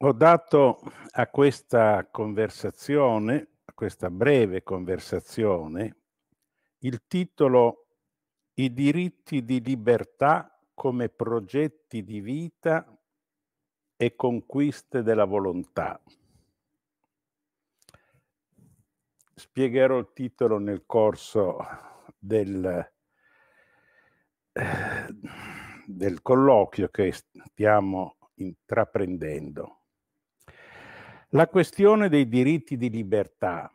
ho dato a questa conversazione, a questa breve conversazione, il titolo I diritti di libertà come progetti di vita e conquiste della volontà. Spiegherò il titolo nel corso del, del colloquio che stiamo intraprendendo. La questione dei diritti di libertà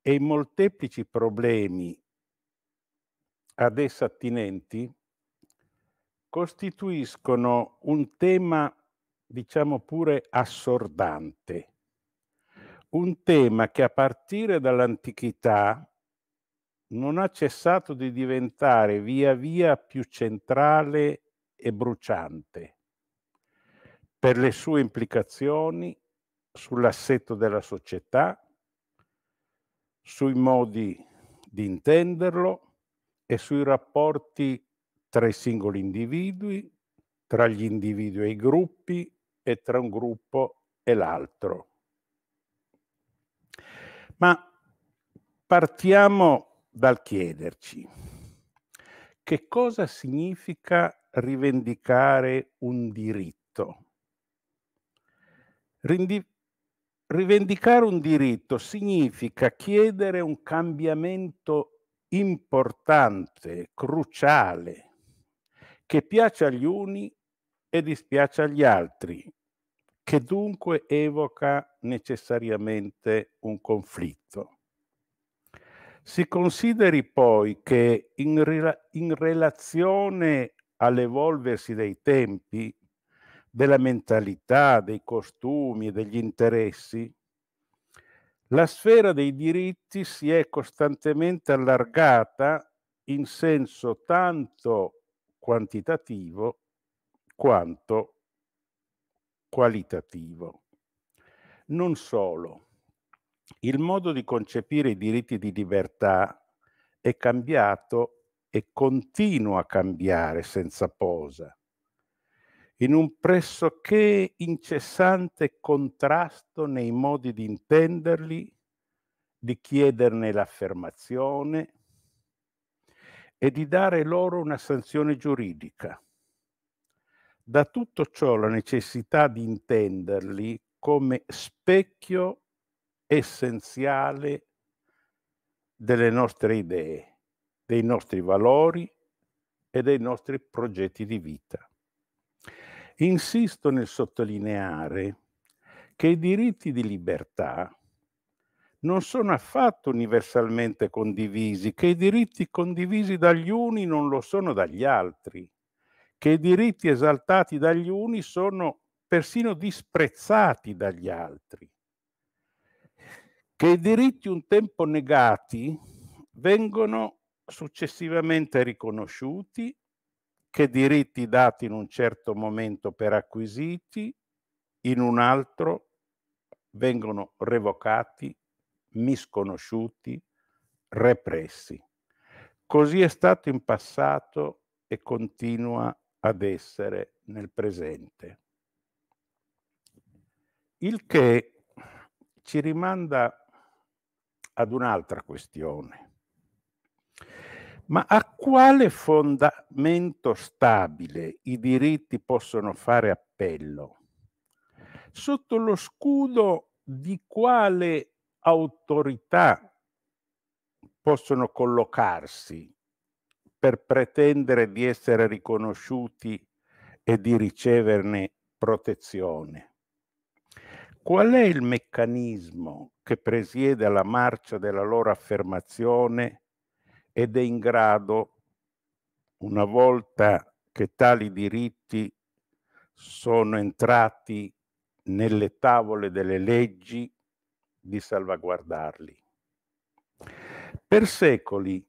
e i molteplici problemi ad essa attinenti costituiscono un tema, diciamo pure, assordante, un tema che a partire dall'antichità non ha cessato di diventare via via più centrale e bruciante per le sue implicazioni, sull'assetto della società, sui modi di intenderlo e sui rapporti tra i singoli individui, tra gli individui e i gruppi e tra un gruppo e l'altro. Ma partiamo dal chiederci che cosa significa rivendicare un diritto rivendicare un diritto significa chiedere un cambiamento importante, cruciale, che piace agli uni e dispiace agli altri, che dunque evoca necessariamente un conflitto. Si consideri poi che in, rela in relazione all'evolversi dei tempi della mentalità, dei costumi e degli interessi, la sfera dei diritti si è costantemente allargata in senso tanto quantitativo quanto qualitativo. Non solo, il modo di concepire i diritti di libertà è cambiato e continua a cambiare senza posa in un pressoché incessante contrasto nei modi di intenderli, di chiederne l'affermazione e di dare loro una sanzione giuridica. Da tutto ciò la necessità di intenderli come specchio essenziale delle nostre idee, dei nostri valori e dei nostri progetti di vita. Insisto nel sottolineare che i diritti di libertà non sono affatto universalmente condivisi, che i diritti condivisi dagli uni non lo sono dagli altri, che i diritti esaltati dagli uni sono persino disprezzati dagli altri, che i diritti un tempo negati vengono successivamente riconosciuti che diritti dati in un certo momento per acquisiti, in un altro vengono revocati, misconosciuti, repressi. Così è stato in passato e continua ad essere nel presente. Il che ci rimanda ad un'altra questione, ma a quale fondamento stabile i diritti possono fare appello? Sotto lo scudo di quale autorità possono collocarsi per pretendere di essere riconosciuti e di riceverne protezione? Qual è il meccanismo che presiede alla marcia della loro affermazione ed è in grado, una volta che tali diritti sono entrati nelle tavole delle leggi, di salvaguardarli. Per secoli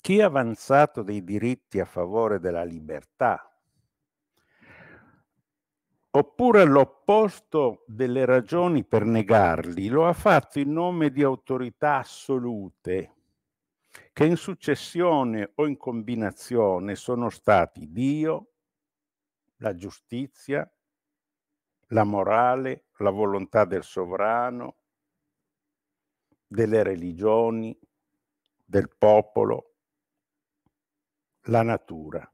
chi ha avanzato dei diritti a favore della libertà, oppure l'opposto delle ragioni per negarli, lo ha fatto in nome di autorità assolute che in successione o in combinazione sono stati Dio, la giustizia, la morale, la volontà del sovrano, delle religioni, del popolo, la natura.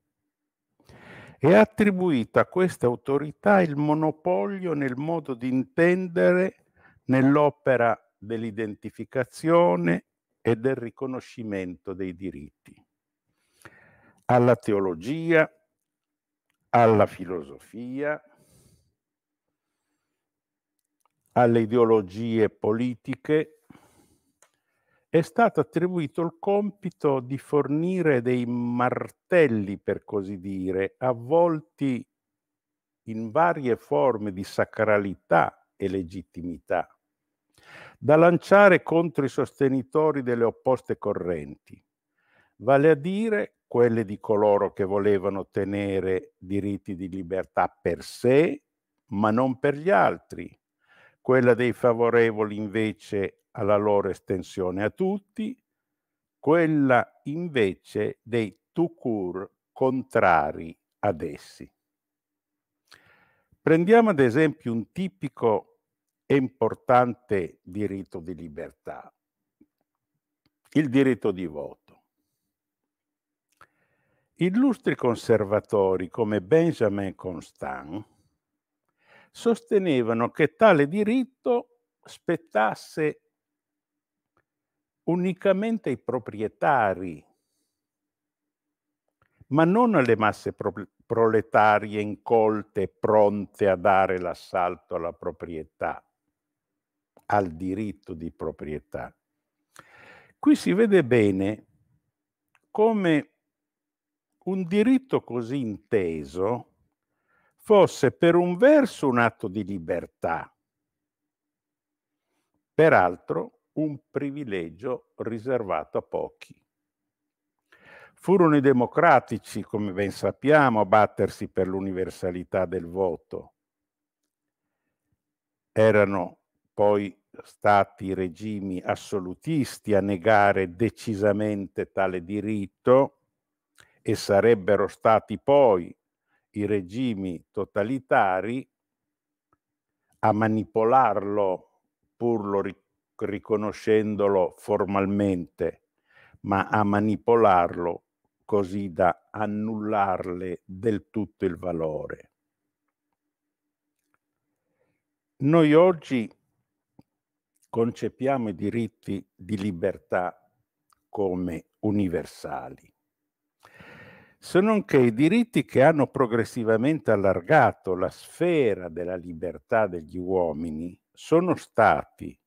E ha attribuito a queste autorità il monopolio nel modo di intendere, nell'opera dell'identificazione, e del riconoscimento dei diritti, alla teologia, alla filosofia, alle ideologie politiche, è stato attribuito il compito di fornire dei martelli, per così dire, avvolti in varie forme di sacralità e legittimità da lanciare contro i sostenitori delle opposte correnti, vale a dire quelle di coloro che volevano tenere diritti di libertà per sé, ma non per gli altri, quella dei favorevoli invece alla loro estensione a tutti, quella invece dei tucur contrari ad essi. Prendiamo ad esempio un tipico e importante diritto di libertà, il diritto di voto. Illustri conservatori come Benjamin Constant sostenevano che tale diritto spettasse unicamente ai proprietari, ma non alle masse pro- proletarie incolte pronte a dare l'assalto alla proprietà al diritto di proprietà. Qui si vede bene come un diritto così inteso fosse per un verso un atto di libertà, peraltro un privilegio riservato a pochi. Furono i democratici, come ben sappiamo, a battersi per l'universalità del voto. Erano poi stati regimi assolutisti a negare decisamente tale diritto e sarebbero stati poi i regimi totalitari a manipolarlo pur ric- riconoscendolo formalmente, ma a manipolarlo così da annullarle del tutto il valore. Noi oggi concepiamo i diritti di libertà come universali, se non che i diritti che hanno progressivamente allargato la sfera della libertà degli uomini sono stati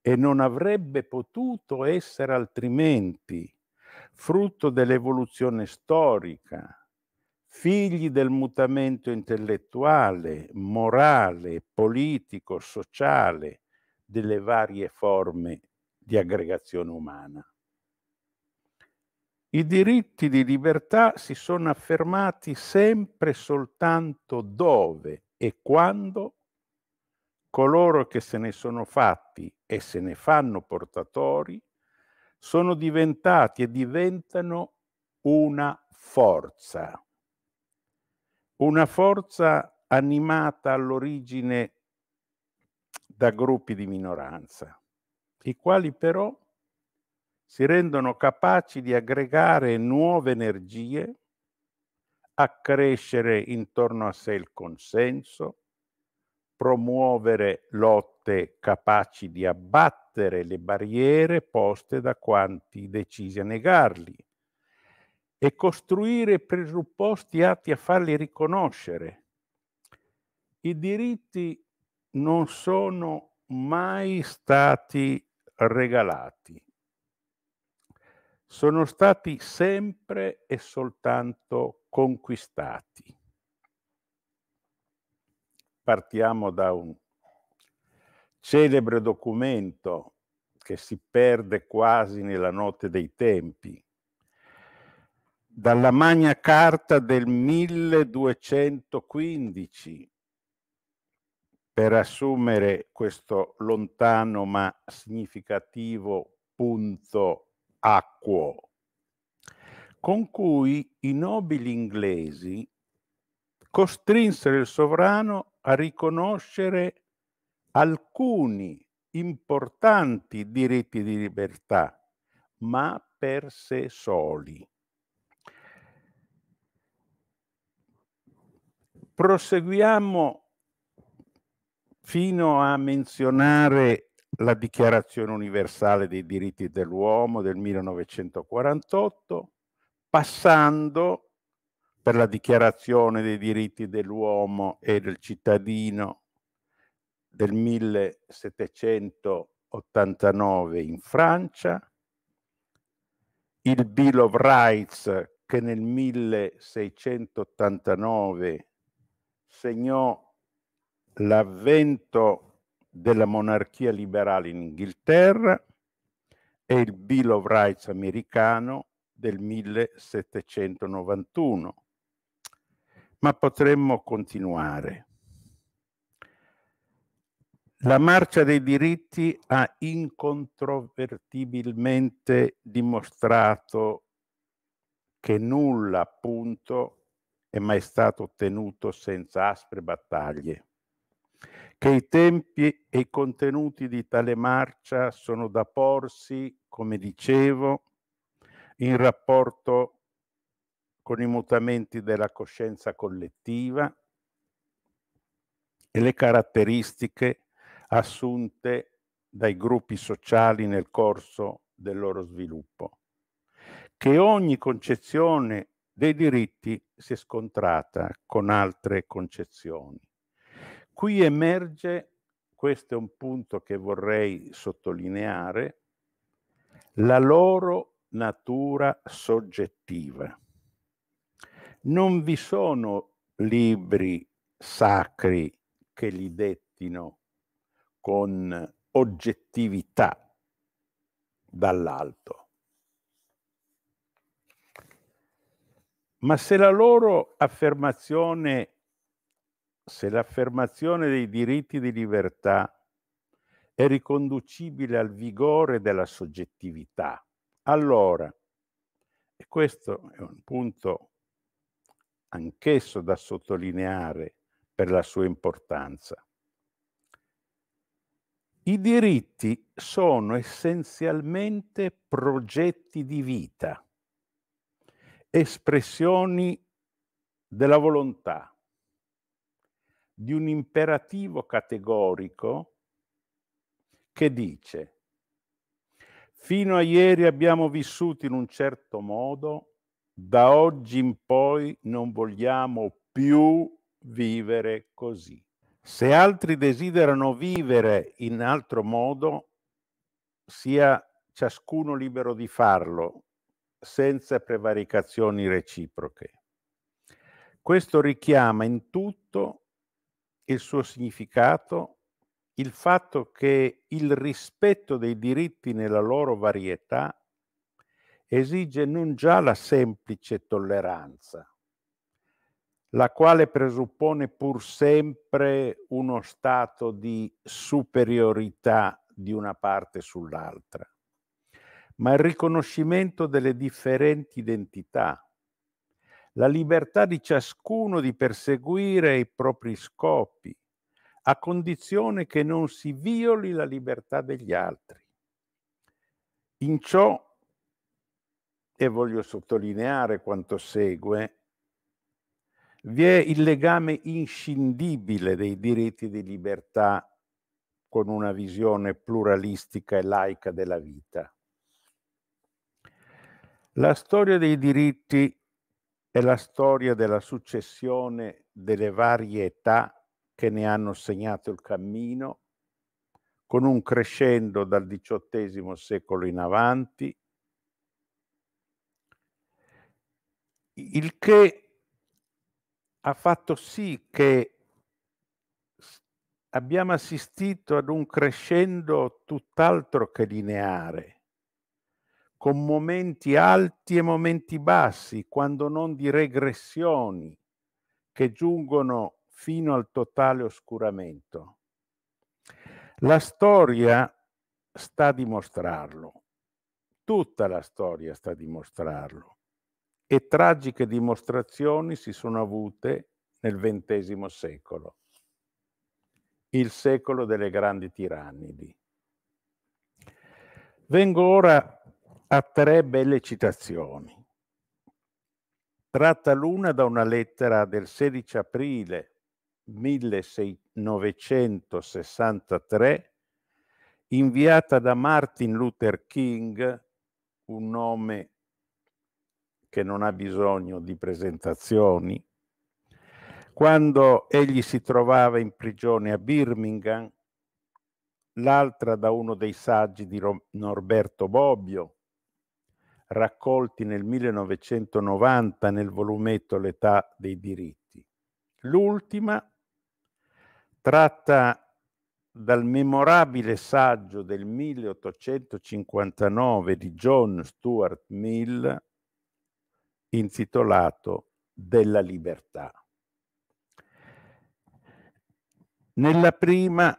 e non avrebbe potuto essere altrimenti frutto dell'evoluzione storica, figli del mutamento intellettuale, morale, politico, sociale, delle varie forme di aggregazione umana. I diritti di libertà si sono affermati sempre soltanto dove e quando coloro che se ne sono fatti e se ne fanno portatori sono diventati e diventano una forza, una forza animata all'origine da gruppi di minoranza, i quali però si rendono capaci di aggregare nuove energie, accrescere intorno a sé il consenso, promuovere lotte capaci di abbattere le barriere poste da quanti decisi a negarli e costruire presupposti atti a farli riconoscere. I diritti non sono mai stati regalati. Sono stati sempre e soltanto conquistati. Partiamo da un celebre documento che si perde quasi nella notte dei tempi, dalla Magna Carta del 1215, per assumere questo lontano ma significativo punto acquo, con cui i nobili inglesi costrinsero il sovrano a riconoscere alcuni importanti diritti di libertà, ma per sé soli. Proseguiamo fino a menzionare la Dichiarazione universale dei diritti dell'uomo del 1948, passando per la Dichiarazione dei diritti dell'uomo e del cittadino del 1789 in Francia, il Bill of Rights che nel 1689 segnò l'avvento della monarchia liberale in Inghilterra e il Bill of Rights americano del 1791. Ma potremmo continuare. La marcia dei diritti ha incontrovertibilmente dimostrato che nulla, appunto, è mai stato ottenuto senza aspre battaglie che i tempi e i contenuti di tale marcia sono da porsi, come dicevo, in rapporto con i mutamenti della coscienza collettiva e le caratteristiche assunte dai gruppi sociali nel corso del loro sviluppo, che ogni concezione dei diritti si è scontrata con altre concezioni Qui emerge, questo è un punto che vorrei sottolineare, la loro natura soggettiva. Non vi sono libri sacri che li dettino con oggettività dall'alto. Ma se la loro affermazione se l'affermazione dei diritti di libertà è riconducibile al vigore della soggettività, allora, e questo è un punto anch'esso da sottolineare per la sua importanza, i diritti sono essenzialmente progetti di vita, espressioni della volontà, di un imperativo categorico che dice, fino a ieri abbiamo vissuto in un certo modo, da oggi in poi non vogliamo più vivere così. Se altri desiderano vivere in altro modo, sia ciascuno libero di farlo, senza prevaricazioni reciproche. Questo richiama in tutto il suo significato, il fatto che il rispetto dei diritti nella loro varietà esige non già la semplice tolleranza, la quale presuppone pur sempre uno stato di superiorità di una parte sull'altra, ma il riconoscimento delle differenti identità, la libertà di ciascuno di perseguire i propri scopi, a condizione che non si violi la libertà degli altri. In ciò, e voglio sottolineare quanto segue, vi è il legame inscindibile dei diritti di libertà con una visione pluralistica e laica della vita. La storia dei diritti è la storia della successione delle varie età che ne hanno segnato il cammino, con un crescendo dal XVIII secolo in avanti, il che ha fatto sì che abbiamo assistito ad un crescendo tutt'altro che lineare con momenti alti e momenti bassi, quando non di regressioni che giungono fino al totale oscuramento. La storia sta a dimostrarlo, tutta la storia sta a dimostrarlo e tragiche dimostrazioni si sono avute nel XX secolo, il secolo delle grandi tirannidi. Vengo ora ha tre belle citazioni. Tratta l'una da una lettera del 16 aprile 1963 inviata da Martin Luther King, un nome che non ha bisogno di presentazioni, quando egli si trovava in prigione a Birmingham, l'altra da uno dei saggi di Norberto Bobbio, raccolti nel 1990 nel volumetto L'età dei diritti. L'ultima tratta dal memorabile saggio del 1859 di John Stuart Mill intitolato Della libertà. Nella prima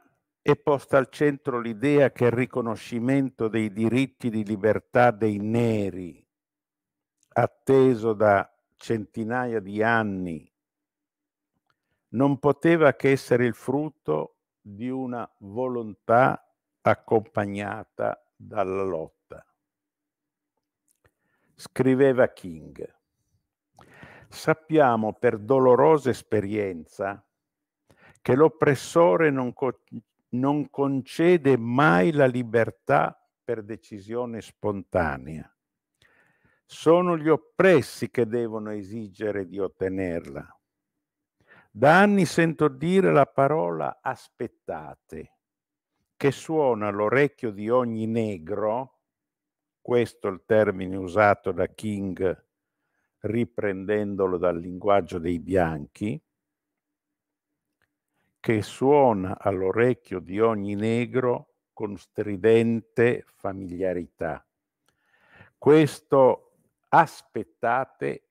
è posta al centro l'idea che il riconoscimento dei diritti di libertà dei neri, atteso da centinaia di anni, non poteva che essere il frutto di una volontà accompagnata dalla lotta. Scriveva King, sappiamo per dolorosa esperienza che l'oppressore non, co- non concede mai la libertà per decisione spontanea. Sono gli oppressi che devono esigere di ottenerla. Da anni sento dire la parola aspettate, che suona all'orecchio di ogni negro, questo è il termine usato da King riprendendolo dal linguaggio dei bianchi, che suona all'orecchio di ogni negro con stridente familiarità. Questo aspettate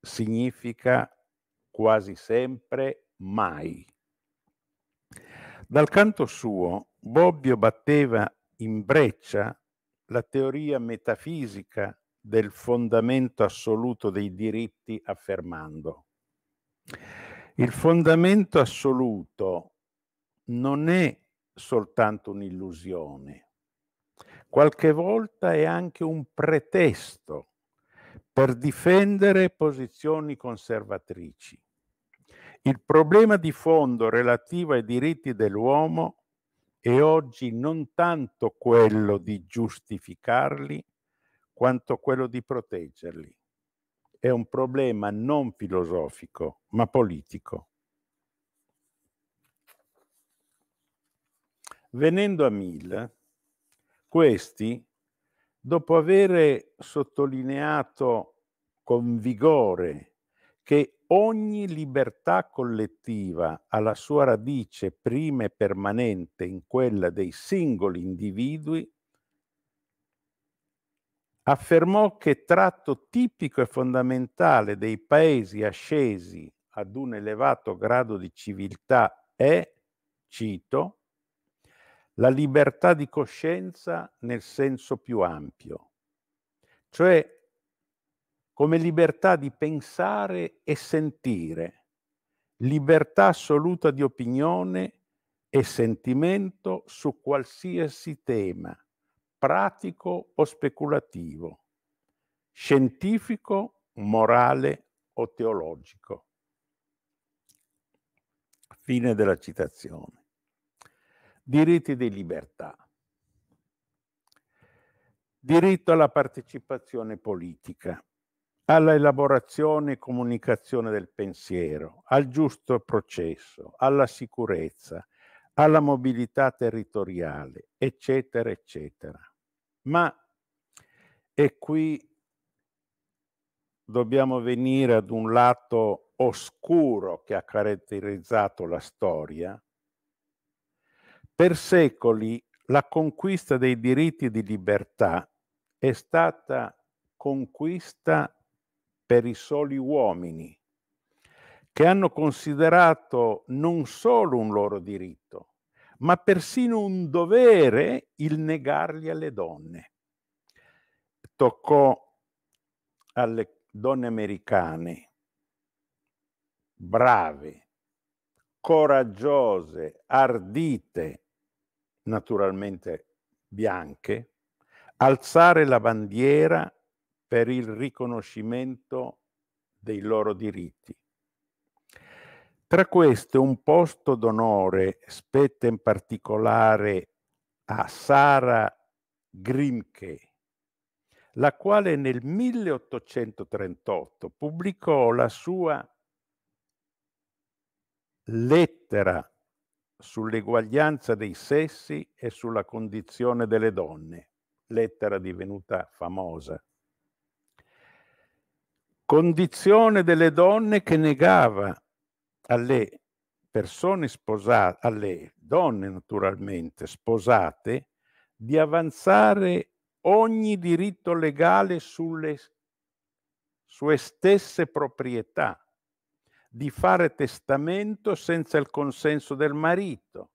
significa quasi sempre mai. Dal canto suo, Bobbio batteva in breccia la teoria metafisica del fondamento assoluto dei diritti affermando il fondamento assoluto non è soltanto un'illusione, qualche volta è anche un pretesto per difendere posizioni conservatrici. Il problema di fondo relativo ai diritti dell'uomo è oggi non tanto quello di giustificarli, quanto quello di proteggerli è un problema non filosofico, ma politico. Venendo a Mill, questi, dopo avere sottolineato con vigore che ogni libertà collettiva ha la sua radice prima e permanente in quella dei singoli individui, affermò che tratto tipico e fondamentale dei paesi ascesi ad un elevato grado di civiltà è, cito, la libertà di coscienza nel senso più ampio, cioè come libertà di pensare e sentire, libertà assoluta di opinione e sentimento su qualsiasi tema, pratico o speculativo, scientifico, morale o teologico. Fine della citazione. Diritti di libertà. Diritto alla partecipazione politica, alla elaborazione e comunicazione del pensiero, al giusto processo, alla sicurezza, alla mobilità territoriale, eccetera, eccetera. Ma e qui dobbiamo venire ad un lato oscuro che ha caratterizzato la storia. Per secoli la conquista dei diritti di libertà è stata conquista per i soli uomini, che hanno considerato non solo un loro diritto, ma persino un dovere il negarli alle donne. Toccò alle donne americane, brave, coraggiose, ardite, naturalmente bianche, alzare la bandiera per il riconoscimento dei loro diritti tra queste un posto d'onore spetta in particolare a Sara Grimke, la quale nel 1838 pubblicò la sua lettera sull'eguaglianza dei sessi e sulla condizione delle donne, lettera divenuta famosa. Condizione delle donne che negava alle persone sposate, alle donne naturalmente sposate, di avanzare ogni diritto legale sulle sue stesse proprietà, di fare testamento senza il consenso del marito,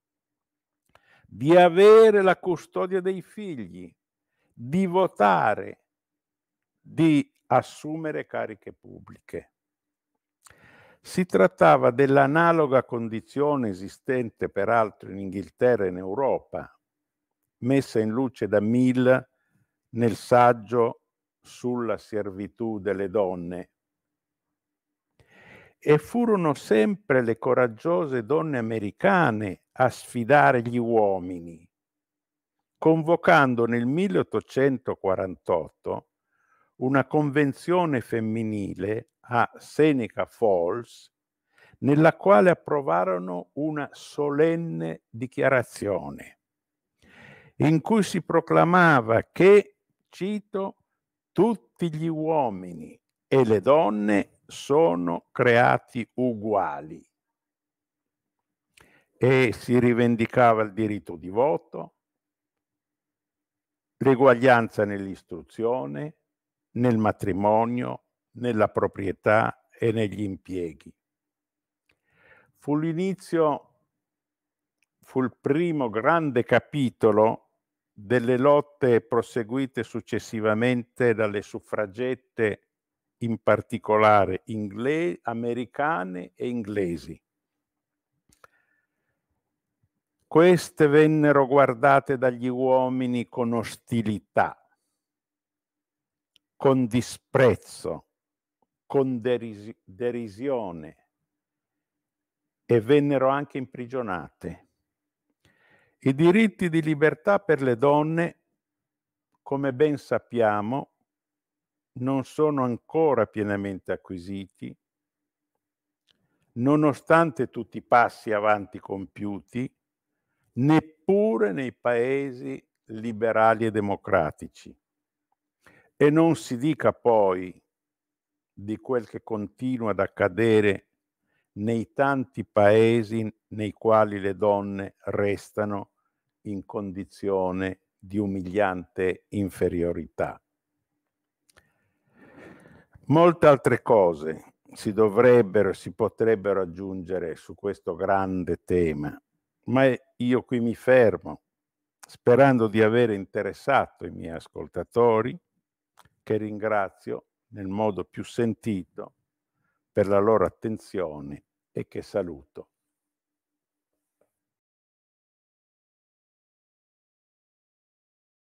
di avere la custodia dei figli, di votare, di assumere cariche pubbliche. Si trattava dell'analoga condizione esistente peraltro in Inghilterra e in Europa, messa in luce da Mill nel saggio sulla servitù delle donne. E furono sempre le coraggiose donne americane a sfidare gli uomini, convocando nel 1848 una convenzione femminile a Seneca Falls nella quale approvarono una solenne dichiarazione in cui si proclamava che, cito, tutti gli uomini e le donne sono creati uguali e si rivendicava il diritto di voto, l'eguaglianza nell'istruzione, nel matrimonio, nella proprietà e negli impieghi. Fu l'inizio, fu il primo grande capitolo delle lotte proseguite successivamente dalle suffragette, in particolare inglese, americane e inglesi. Queste vennero guardate dagli uomini con ostilità con disprezzo, con deris- derisione e vennero anche imprigionate. I diritti di libertà per le donne, come ben sappiamo, non sono ancora pienamente acquisiti, nonostante tutti i passi avanti compiuti, neppure nei paesi liberali e democratici. E non si dica poi di quel che continua ad accadere nei tanti paesi nei quali le donne restano in condizione di umiliante inferiorità. Molte altre cose si dovrebbero e si potrebbero aggiungere su questo grande tema, ma io qui mi fermo, sperando di avere interessato i miei ascoltatori che ringrazio nel modo più sentito per la loro attenzione e che saluto.